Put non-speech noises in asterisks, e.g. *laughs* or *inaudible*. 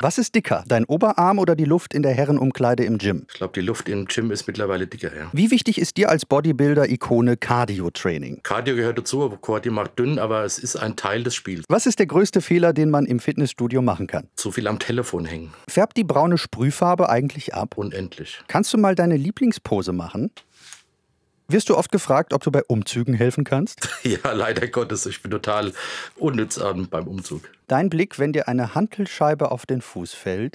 Was ist dicker, dein Oberarm oder die Luft in der Herrenumkleide im Gym? Ich glaube, die Luft im Gym ist mittlerweile dicker, ja. Wie wichtig ist dir als Bodybuilder-Ikone Cardio-Training? Cardio gehört dazu, Cardio macht dünn, aber es ist ein Teil des Spiels. Was ist der größte Fehler, den man im Fitnessstudio machen kann? Zu viel am Telefon hängen. Färbt die braune Sprühfarbe eigentlich ab? Unendlich. Kannst du mal deine Lieblingspose machen? Wirst du oft gefragt, ob du bei Umzügen helfen kannst? *laughs* Ja, leider Gottes, ich bin total unnütz ähm, beim Umzug. Dein Blick, wenn dir eine Hantelscheibe auf den Fuß fällt,